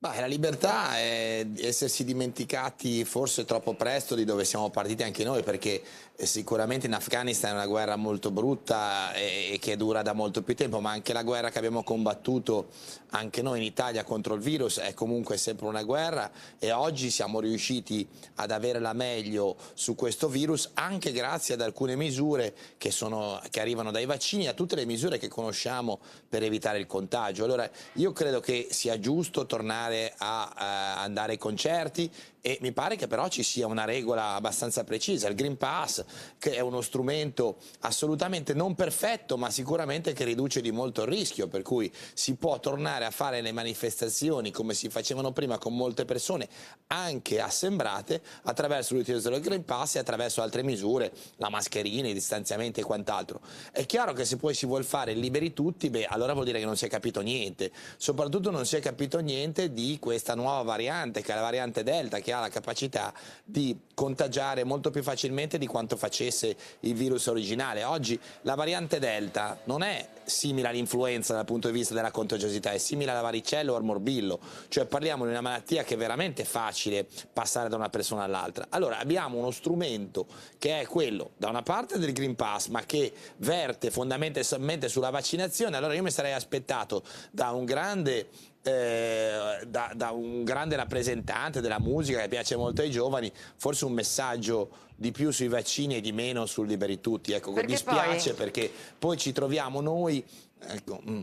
Beh, la libertà è essersi dimenticati forse troppo presto di dove siamo partiti anche noi, perché eh, sicuramente in Afghanistan è una guerra molto brutta eh, e che dura da molto più tempo, ma anche la guerra che abbiamo combattuto anche noi in Italia contro il virus è comunque sempre una guerra e oggi siamo riusciti ad avere la meglio su questo virus anche grazie ad alcune misure che, sono, che arrivano dai vaccini, e a tutte le misure che conosciamo per evitare il contagio. Allora io credo che sia giusto tornare andare a, a eh, andare ai concerti e mi pare che però ci sia una regola abbastanza precisa, il Green Pass che è uno strumento assolutamente non perfetto ma sicuramente che riduce di molto il rischio per cui si può tornare a fare le manifestazioni come si facevano prima con molte persone anche assembrate attraverso l'utilizzo del Green Pass e attraverso altre misure, la mascherina, i distanziamenti e quant'altro. È chiaro che se poi si vuole fare liberi tutti, beh allora vuol dire che non si è capito niente, soprattutto non si è capito niente di questa nuova variante che è la variante Delta che ha ha la capacità di contagiare molto più facilmente di quanto facesse il virus originale. Oggi la variante Delta non è simile all'influenza dal punto di vista della contagiosità, è simile alla varicella o al morbillo, cioè parliamo di una malattia che è veramente facile passare da una persona all'altra. Allora abbiamo uno strumento che è quello da una parte del Green Pass, ma che verte fondamentalmente sulla vaccinazione, allora io mi sarei aspettato da un grande eh, da, da, un grande rappresentante della musica che piace molto ai giovani, forse un messaggio di più sui vaccini e di meno sul liberi tutti. Ecco, perché dispiace poi... perché poi ci troviamo noi... Ecco, mm,